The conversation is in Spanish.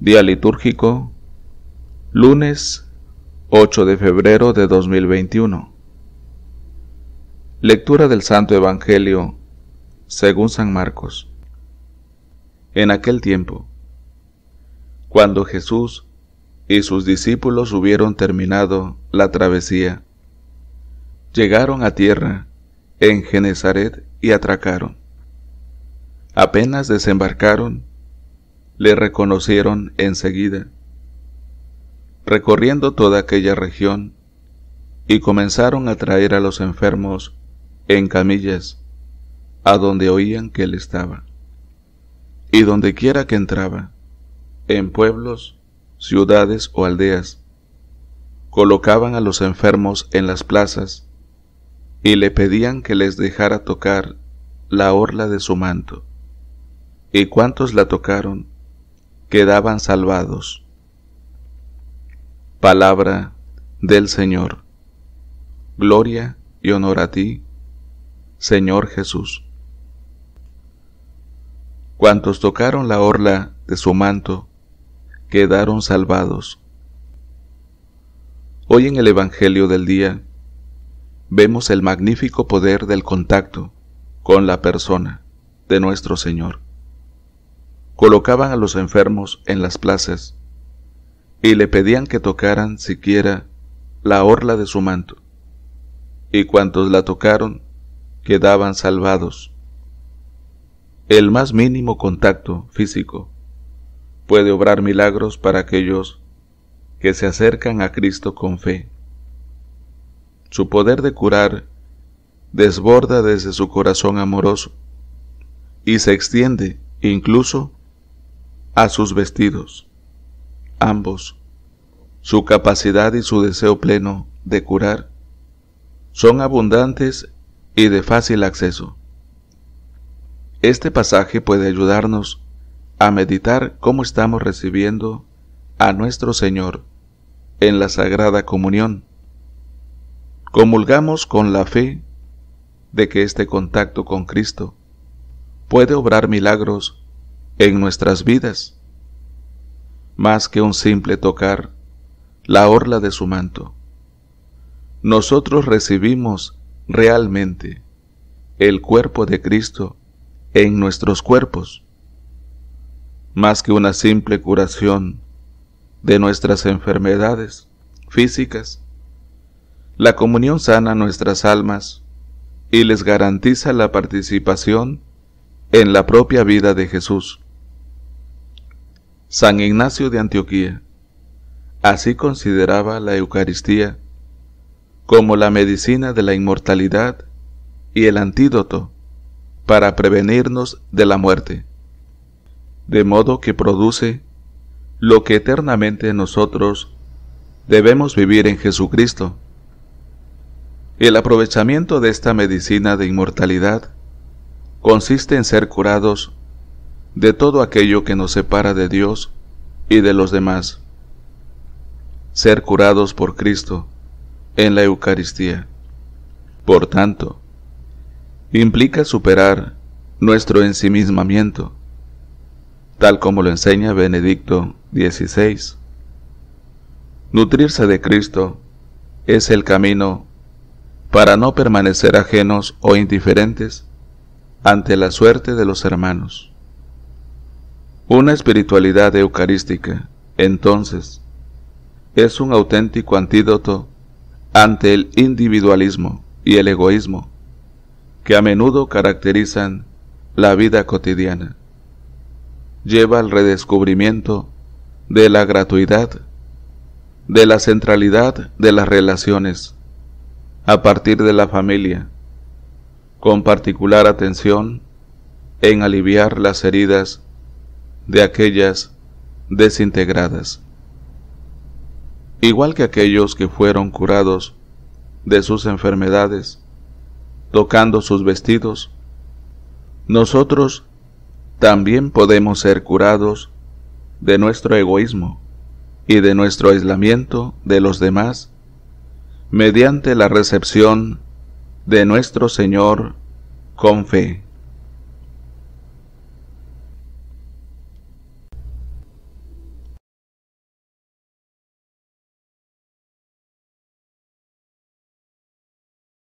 Día litúrgico, lunes 8 de febrero de 2021. Lectura del Santo Evangelio según San Marcos. En aquel tiempo, cuando Jesús y sus discípulos hubieron terminado la travesía, llegaron a tierra en Genezaret y atracaron. Apenas desembarcaron, le reconocieron enseguida, recorriendo toda aquella región, y comenzaron a traer a los enfermos en camillas, a donde oían que él estaba. Y dondequiera que entraba, en pueblos, ciudades o aldeas, colocaban a los enfermos en las plazas y le pedían que les dejara tocar la orla de su manto. Y cuantos la tocaron, quedaban salvados. Palabra del Señor. Gloria y honor a ti, Señor Jesús. Cuantos tocaron la orla de su manto, quedaron salvados. Hoy en el Evangelio del día vemos el magnífico poder del contacto con la persona de nuestro Señor colocaban a los enfermos en las plazas y le pedían que tocaran siquiera la orla de su manto, y cuantos la tocaron quedaban salvados. El más mínimo contacto físico puede obrar milagros para aquellos que se acercan a Cristo con fe. Su poder de curar desborda desde su corazón amoroso y se extiende incluso a sus vestidos, ambos, su capacidad y su deseo pleno de curar, son abundantes y de fácil acceso. Este pasaje puede ayudarnos a meditar cómo estamos recibiendo a nuestro Señor en la Sagrada Comunión. Comulgamos con la fe de que este contacto con Cristo puede obrar milagros en nuestras vidas, más que un simple tocar la orla de su manto. Nosotros recibimos realmente el cuerpo de Cristo en nuestros cuerpos, más que una simple curación de nuestras enfermedades físicas. La comunión sana nuestras almas y les garantiza la participación en la propia vida de Jesús. San Ignacio de Antioquía. Así consideraba la Eucaristía como la medicina de la inmortalidad y el antídoto para prevenirnos de la muerte, de modo que produce lo que eternamente nosotros debemos vivir en Jesucristo. El aprovechamiento de esta medicina de inmortalidad consiste en ser curados de todo aquello que nos separa de Dios y de los demás. Ser curados por Cristo en la Eucaristía. Por tanto, implica superar nuestro ensimismamiento, tal como lo enseña Benedicto XVI. Nutrirse de Cristo es el camino para no permanecer ajenos o indiferentes ante la suerte de los hermanos. Una espiritualidad eucarística, entonces, es un auténtico antídoto ante el individualismo y el egoísmo que a menudo caracterizan la vida cotidiana. Lleva al redescubrimiento de la gratuidad, de la centralidad de las relaciones, a partir de la familia, con particular atención en aliviar las heridas de aquellas desintegradas. Igual que aquellos que fueron curados de sus enfermedades, tocando sus vestidos, nosotros también podemos ser curados de nuestro egoísmo y de nuestro aislamiento de los demás mediante la recepción de nuestro Señor con fe.